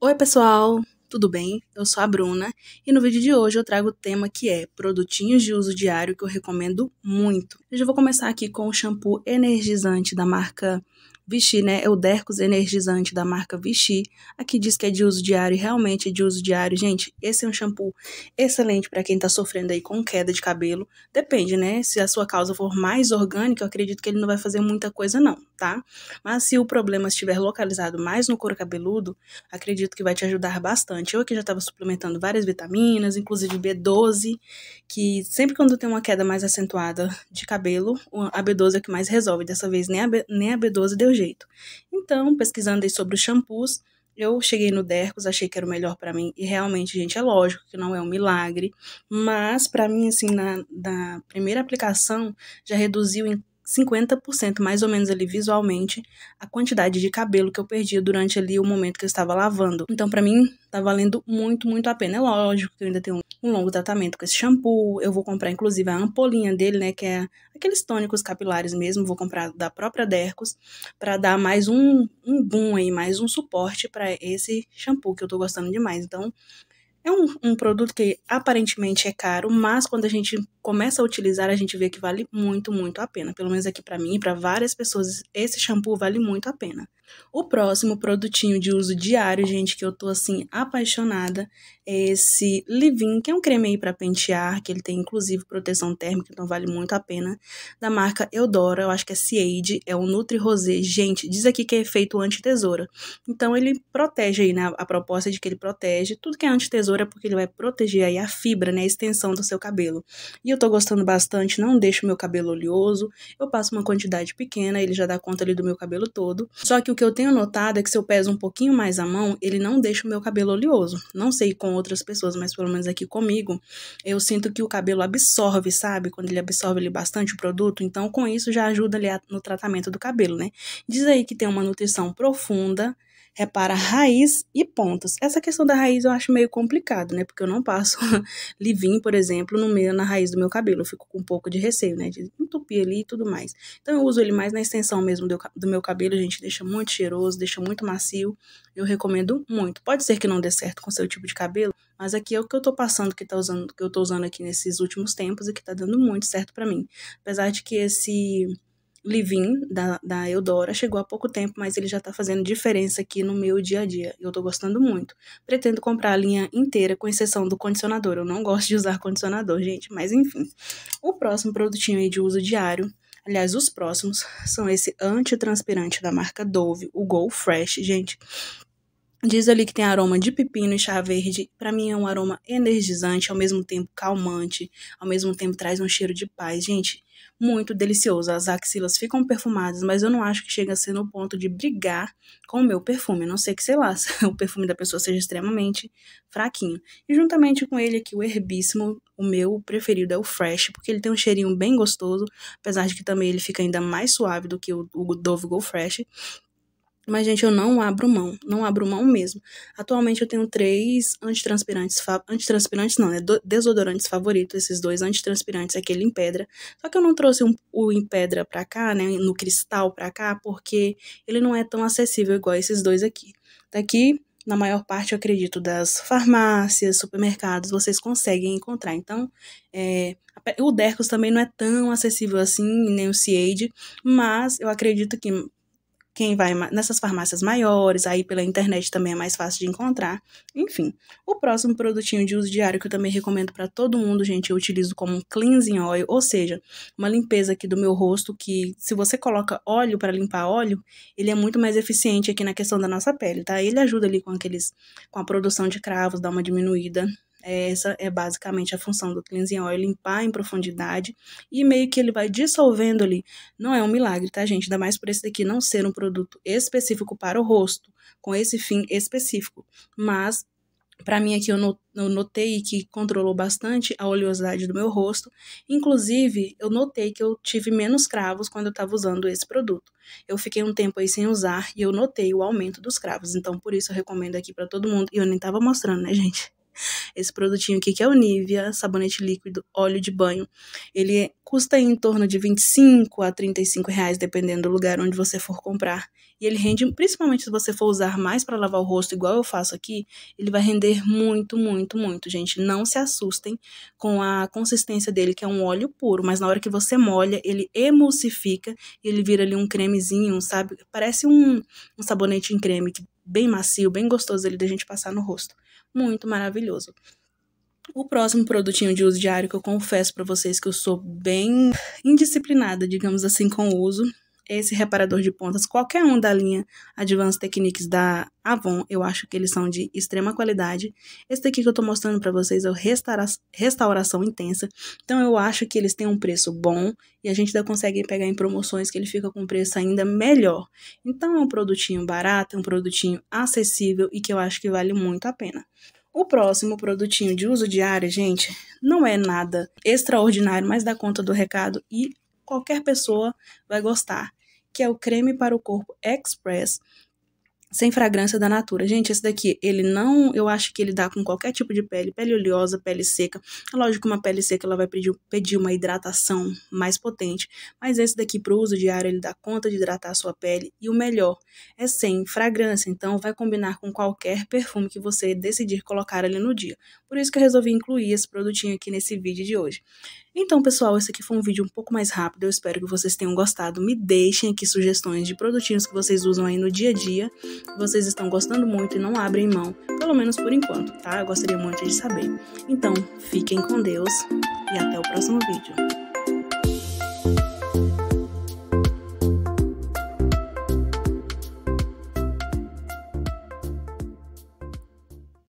Oi, pessoal, tudo bem? Eu sou a Bruna e no vídeo de hoje eu trago o tema que é produtinhos de uso diário que eu recomendo muito. Eu já vou começar aqui com o shampoo energizante da marca Vichy, né? É o Dercos Energizante da marca Vichy. Aqui diz que é de uso diário e realmente é de uso diário. Gente, esse é um shampoo excelente para quem tá sofrendo aí com queda de cabelo. Depende, né? Se a sua causa for mais orgânica, eu acredito que ele não vai fazer muita coisa, não tá? Mas se o problema estiver localizado mais no couro cabeludo, acredito que vai te ajudar bastante. Eu aqui já estava suplementando várias vitaminas, inclusive B12, que sempre quando tem uma queda mais acentuada de cabelo, a B12 é que mais resolve. Dessa vez nem a, B, nem a B12 deu jeito. Então, pesquisando aí sobre os shampoos, eu cheguei no Dercos, achei que era o melhor para mim, e realmente, gente, é lógico que não é um milagre, mas para mim, assim, na, na primeira aplicação já reduziu em 50% mais ou menos ali visualmente a quantidade de cabelo que eu perdia durante ali o momento que eu estava lavando. Então para mim tá valendo muito, muito a pena. É lógico que eu ainda tenho um longo tratamento com esse shampoo. Eu vou comprar inclusive a ampolinha dele, né, que é aqueles tônicos capilares mesmo, vou comprar da própria Dercos para dar mais um, um boom aí, mais um suporte para esse shampoo que eu tô gostando demais. Então, é um, um produto que aparentemente é caro, mas quando a gente começa a utilizar, a gente vê que vale muito, muito a pena. Pelo menos aqui para mim e para várias pessoas, esse shampoo vale muito a pena. O próximo produtinho de uso diário, gente, que eu tô assim apaixonada, é esse Livin, que é um creme aí para pentear, que ele tem inclusive proteção térmica, então vale muito a pena, da marca Eudora, eu acho que é Ciade, é o Nutri Rosé. Gente, diz aqui que é efeito anti-tesoura. Então ele protege aí, né? A proposta de que ele protege tudo que é anti-tesoura, é porque ele vai proteger aí a fibra, né, a extensão do seu cabelo. E eu tô gostando bastante, não deixo meu cabelo oleoso. Eu passo uma quantidade pequena, ele já dá conta ali do meu cabelo todo. Só que o que eu tenho notado é que se eu peso um pouquinho mais a mão, ele não deixa o meu cabelo oleoso. Não sei com outras pessoas, mas pelo menos aqui comigo, eu sinto que o cabelo absorve, sabe? Quando ele absorve ele bastante o produto, então com isso já ajuda ali no tratamento do cabelo, né? Diz aí que tem uma nutrição profunda, repara é raiz e pontas. Essa questão da raiz eu acho meio complicado, né? Porque eu não passo livinho, por exemplo, no meio, na raiz do meu cabelo. Eu fico com um pouco de receio, né? De entupir ali e tudo mais. Então eu uso ele mais na extensão mesmo do, do meu cabelo, gente. Deixa muito cheiroso, deixa muito macio. Eu recomendo muito. Pode ser que não dê certo com seu tipo de cabelo, mas aqui é o que eu tô passando, que, tá usando, que eu tô usando aqui nesses últimos tempos e que tá dando muito certo para mim. Apesar de que esse Livin, da, da Eudora, chegou há pouco tempo, mas ele já está fazendo diferença aqui no meu dia a dia. Eu estou gostando muito. Pretendo comprar a linha inteira, com exceção do condicionador. Eu não gosto de usar condicionador, gente, mas enfim. O próximo produtinho aí de uso diário Aliás, os próximos são esse antitranspirante da marca Dove, o Go Fresh, gente. Diz ali que tem aroma de pepino e chá verde. Para mim é um aroma energizante, ao mesmo tempo calmante, ao mesmo tempo traz um cheiro de paz. Gente, muito delicioso. As axilas ficam perfumadas, mas eu não acho que chega a ser no ponto de brigar com o meu perfume. A não sei que, sei lá, o perfume da pessoa seja extremamente fraquinho. E juntamente com ele aqui, o herbíssimo, o meu preferido é o Fresh, porque ele tem um cheirinho bem gostoso, apesar de que também ele fica ainda mais suave do que o, o Dove Go Fresh. Mas, gente, eu não abro mão. Não abro mão mesmo. Atualmente eu tenho três antitranspirantes. Antitranspirantes não, né? Desodorantes favoritos. Esses dois antitranspirantes, aquele em pedra. Só que eu não trouxe um, o em pedra pra cá, né? No cristal pra cá, porque ele não é tão acessível igual esses dois aqui. Daqui na maior parte, eu acredito, das farmácias, supermercados, vocês conseguem encontrar. Então, é, o Dercos também não é tão acessível assim, nem o Ciade, mas eu acredito que quem vai nessas farmácias maiores, aí pela internet também é mais fácil de encontrar. Enfim, o próximo produtinho de uso diário que eu também recomendo para todo mundo, gente, eu utilizo como um cleansing oil, ou seja, uma limpeza aqui do meu rosto que se você coloca óleo para limpar óleo, ele é muito mais eficiente aqui na questão da nossa pele, tá? Ele ajuda ali com aqueles com a produção de cravos, dá uma diminuída essa é basicamente a função do cleansing oil, limpar em profundidade e meio que ele vai dissolvendo ali. Não é um milagre, tá, gente? Ainda mais por esse daqui não ser um produto específico para o rosto, com esse fim específico. Mas para mim aqui eu notei que controlou bastante a oleosidade do meu rosto. Inclusive, eu notei que eu tive menos cravos quando eu estava usando esse produto. Eu fiquei um tempo aí sem usar e eu notei o aumento dos cravos. Então, por isso eu recomendo aqui para todo mundo. E eu nem estava mostrando, né, gente? Esse produtinho aqui que é o Nivea, sabonete líquido, óleo de banho. Ele custa em torno de 25 a 35 reais, dependendo do lugar onde você for comprar. E ele rende, principalmente se você for usar mais para lavar o rosto, igual eu faço aqui, ele vai render muito, muito, muito, gente. Não se assustem com a consistência dele, que é um óleo puro, mas na hora que você molha, ele emulsifica e ele vira ali um cremezinho, sabe? Parece um, um sabonete em creme, bem macio, bem gostoso ele da gente passar no rosto muito maravilhoso. O próximo produtinho de uso diário que eu confesso para vocês que eu sou bem indisciplinada, digamos assim, com o uso, esse reparador de pontas, qualquer um da linha Advanced Techniques da Avon, eu acho que eles são de extrema qualidade. Esse daqui que eu tô mostrando para vocês é o restaura Restauração Intensa. Então eu acho que eles têm um preço bom e a gente ainda consegue pegar em promoções que ele fica com um preço ainda melhor. Então é um produtinho barato, é um produtinho acessível e que eu acho que vale muito a pena. O próximo produtinho de uso diário, gente, não é nada extraordinário, mas dá conta do recado e qualquer pessoa vai gostar que é o creme para o corpo Express sem fragrância da Natura. Gente, esse daqui, ele não, eu acho que ele dá com qualquer tipo de pele, pele oleosa, pele seca. É lógico que uma pele seca ela vai pedir, pedir uma hidratação mais potente, mas esse daqui pro uso diário ele dá conta de hidratar a sua pele e o melhor, é sem fragrância, então vai combinar com qualquer perfume que você decidir colocar ali no dia. Por isso que eu resolvi incluir esse produtinho aqui nesse vídeo de hoje. Então, pessoal, esse aqui foi um vídeo um pouco mais rápido. Eu espero que vocês tenham gostado. Me deixem aqui sugestões de produtinhos que vocês usam aí no dia a dia. Que vocês estão gostando muito e não abrem mão. Pelo menos por enquanto, tá? Eu gostaria muito de saber. Então, fiquem com Deus e até o próximo vídeo.